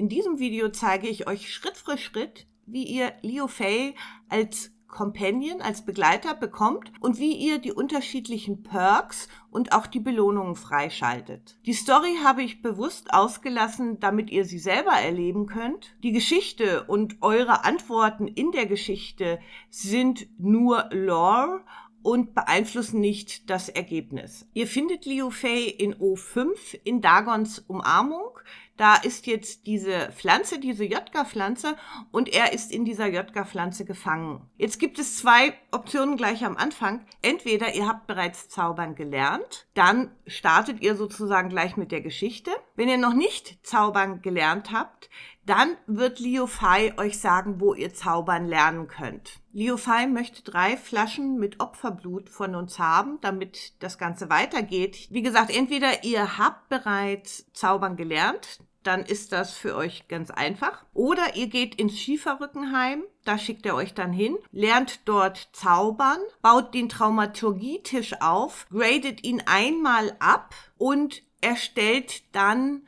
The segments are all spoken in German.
In diesem Video zeige ich euch Schritt für Schritt, wie ihr Leo Fay als Companion, als Begleiter bekommt und wie ihr die unterschiedlichen Perks und auch die Belohnungen freischaltet. Die Story habe ich bewusst ausgelassen, damit ihr sie selber erleben könnt. Die Geschichte und eure Antworten in der Geschichte sind nur Lore und beeinflussen nicht das Ergebnis. Ihr findet Liu Fei in O5 in Dagons Umarmung. Da ist jetzt diese Pflanze, diese Jotka-Pflanze und er ist in dieser Jotka-Pflanze gefangen. Jetzt gibt es zwei Optionen gleich am Anfang. Entweder ihr habt bereits Zaubern gelernt, dann startet ihr sozusagen gleich mit der Geschichte wenn ihr noch nicht Zaubern gelernt habt, dann wird Leo Fei euch sagen, wo ihr Zaubern lernen könnt. Leo Fei möchte drei Flaschen mit Opferblut von uns haben, damit das Ganze weitergeht. Wie gesagt, entweder ihr habt bereits Zaubern gelernt, dann ist das für euch ganz einfach. Oder ihr geht ins Schieferrückenheim, da schickt er euch dann hin, lernt dort zaubern, baut den Traumaturgietisch auf, gradet ihn einmal ab und erstellt dann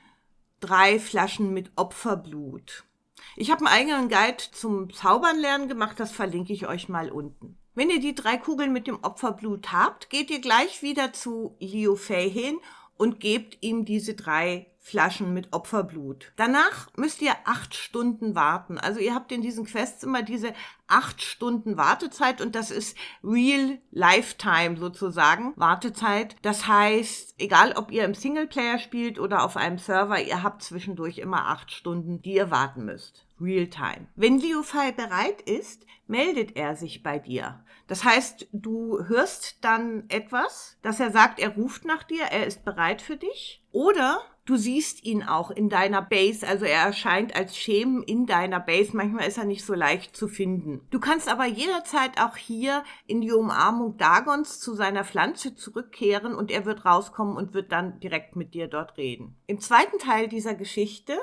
drei Flaschen mit Opferblut. Ich habe einen eigenen Guide zum Zaubernlernen gemacht, das verlinke ich euch mal unten. Wenn ihr die drei Kugeln mit dem Opferblut habt, geht ihr gleich wieder zu Liu Fei hin und gebt ihm diese drei Flaschen mit Opferblut. Danach müsst ihr acht Stunden warten. Also ihr habt in diesen Quests immer diese acht Stunden Wartezeit und das ist real lifetime sozusagen Wartezeit. Das heißt, egal ob ihr im Singleplayer spielt oder auf einem Server, ihr habt zwischendurch immer acht Stunden, die ihr warten müsst. Real time. Wenn Liufei bereit ist, meldet er sich bei dir. Das heißt, du hörst dann etwas, dass er sagt, er ruft nach dir, er ist bereit für dich. Oder Du siehst ihn auch in deiner Base, also er erscheint als Schemen in deiner Base. Manchmal ist er nicht so leicht zu finden. Du kannst aber jederzeit auch hier in die Umarmung Dagons zu seiner Pflanze zurückkehren und er wird rauskommen und wird dann direkt mit dir dort reden. Im zweiten Teil dieser Geschichte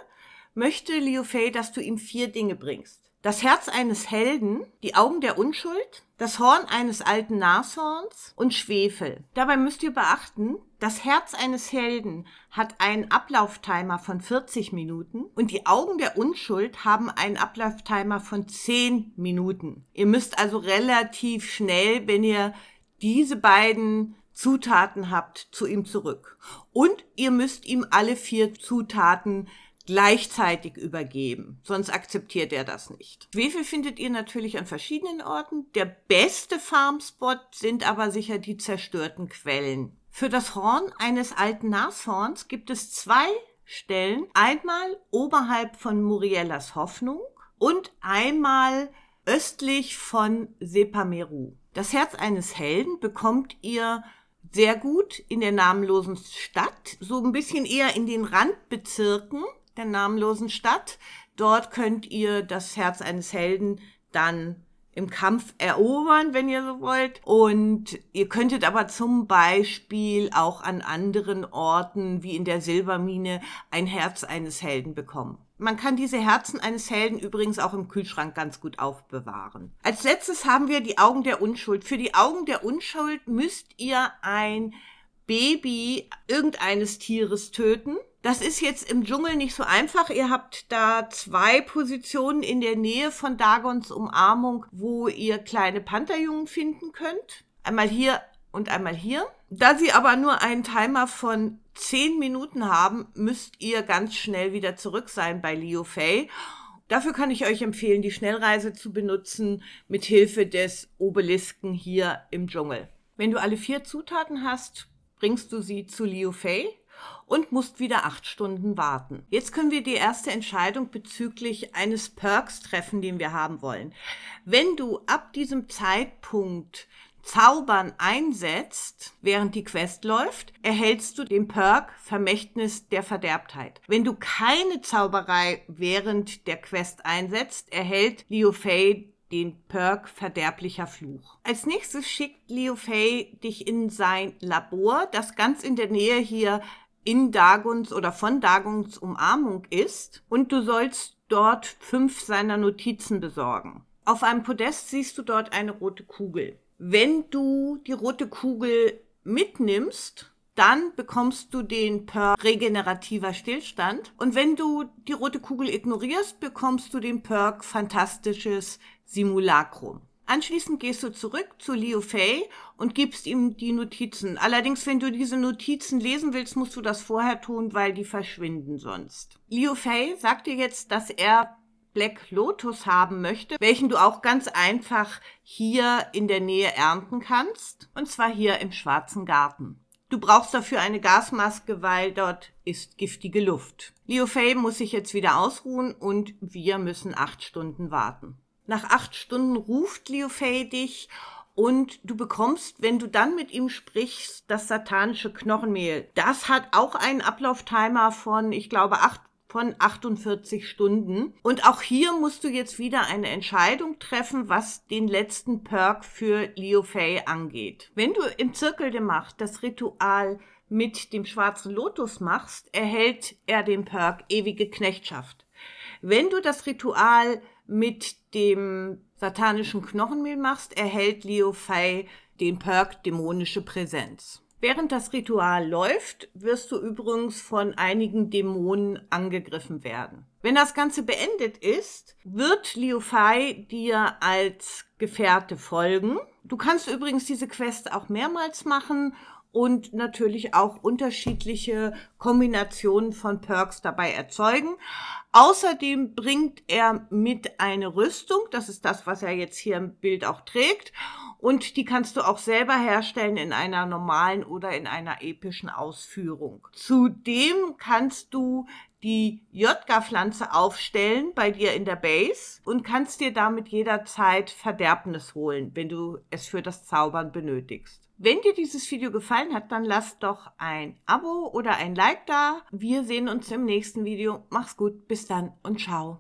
möchte Liu Fei, dass du ihm vier Dinge bringst das Herz eines Helden, die Augen der Unschuld, das Horn eines alten Nashorns und Schwefel. Dabei müsst ihr beachten, das Herz eines Helden hat einen Ablauftimer von 40 Minuten und die Augen der Unschuld haben einen Ablauftimer von 10 Minuten. Ihr müsst also relativ schnell, wenn ihr diese beiden Zutaten habt, zu ihm zurück. Und ihr müsst ihm alle vier Zutaten gleichzeitig übergeben. Sonst akzeptiert er das nicht. Schwefel findet ihr natürlich an verschiedenen Orten. Der beste Farmspot sind aber sicher die zerstörten Quellen. Für das Horn eines alten Nashorns gibt es zwei Stellen. Einmal oberhalb von Muriellas Hoffnung und einmal östlich von Sepameru. Das Herz eines Helden bekommt ihr sehr gut in der namenlosen Stadt, so ein bisschen eher in den Randbezirken der namenlosen Stadt. Dort könnt ihr das Herz eines Helden dann im Kampf erobern, wenn ihr so wollt. Und ihr könntet aber zum Beispiel auch an anderen Orten, wie in der Silbermine, ein Herz eines Helden bekommen. Man kann diese Herzen eines Helden übrigens auch im Kühlschrank ganz gut aufbewahren. Als letztes haben wir die Augen der Unschuld. Für die Augen der Unschuld müsst ihr ein Baby irgendeines Tieres töten das ist jetzt im Dschungel nicht so einfach. Ihr habt da zwei Positionen in der Nähe von Dagons Umarmung, wo ihr kleine Pantherjungen finden könnt. Einmal hier und einmal hier. Da sie aber nur einen Timer von 10 Minuten haben, müsst ihr ganz schnell wieder zurück sein bei Leo Fay. Dafür kann ich euch empfehlen, die Schnellreise zu benutzen mit Hilfe des Obelisken hier im Dschungel. Wenn du alle vier Zutaten hast, bringst du sie zu Liu Fei und musst wieder acht Stunden warten. Jetzt können wir die erste Entscheidung bezüglich eines Perks treffen, den wir haben wollen. Wenn du ab diesem Zeitpunkt Zaubern einsetzt, während die Quest läuft, erhältst du den Perk Vermächtnis der Verderbtheit. Wenn du keine Zauberei während der Quest einsetzt, erhält Leo Fay den Perk Verderblicher Fluch. Als nächstes schickt Leo Fay dich in sein Labor, das ganz in der Nähe hier in Dagons oder von Dagons Umarmung ist und du sollst dort fünf seiner Notizen besorgen. Auf einem Podest siehst du dort eine rote Kugel. Wenn du die rote Kugel mitnimmst, dann bekommst du den Purr regenerativer Stillstand. Und wenn du die rote Kugel ignorierst, bekommst du den Perk fantastisches Simulacrum. Anschließend gehst du zurück zu Liu Fei und gibst ihm die Notizen. Allerdings, wenn du diese Notizen lesen willst, musst du das vorher tun, weil die verschwinden sonst. Liu Fei sagt dir jetzt, dass er Black Lotus haben möchte, welchen du auch ganz einfach hier in der Nähe ernten kannst. Und zwar hier im Schwarzen Garten. Du brauchst dafür eine Gasmaske, weil dort ist giftige Luft. Leo Fay muss sich jetzt wieder ausruhen und wir müssen acht Stunden warten. Nach acht Stunden ruft Liu Fei dich und du bekommst, wenn du dann mit ihm sprichst, das satanische Knochenmehl. Das hat auch einen Ablauftimer von, ich glaube, acht von 48 Stunden. Und auch hier musst du jetzt wieder eine Entscheidung treffen, was den letzten Perk für Liu Fei angeht. Wenn du im Zirkel der Macht das Ritual mit dem schwarzen Lotus machst, erhält er den Perk ewige Knechtschaft. Wenn du das Ritual mit dem satanischen Knochenmehl machst, erhält Leo Fei den Perk dämonische Präsenz. Während das Ritual läuft, wirst du übrigens von einigen Dämonen angegriffen werden. Wenn das Ganze beendet ist, wird Liu Fei dir als Gefährte folgen. Du kannst übrigens diese Quest auch mehrmals machen und natürlich auch unterschiedliche Kombinationen von Perks dabei erzeugen. Außerdem bringt er mit eine Rüstung, das ist das, was er jetzt hier im Bild auch trägt und die kannst du auch selber herstellen in einer normalen oder in einer epischen Ausführung. Zudem kannst du die Jotka-Pflanze aufstellen bei dir in der Base und kannst dir damit jederzeit Verderbnis holen, wenn du es für das Zaubern benötigst. Wenn dir dieses Video gefallen hat, dann lass doch ein Abo oder ein Like da. Wir sehen uns im nächsten Video. Mach's gut, bis dann und ciao.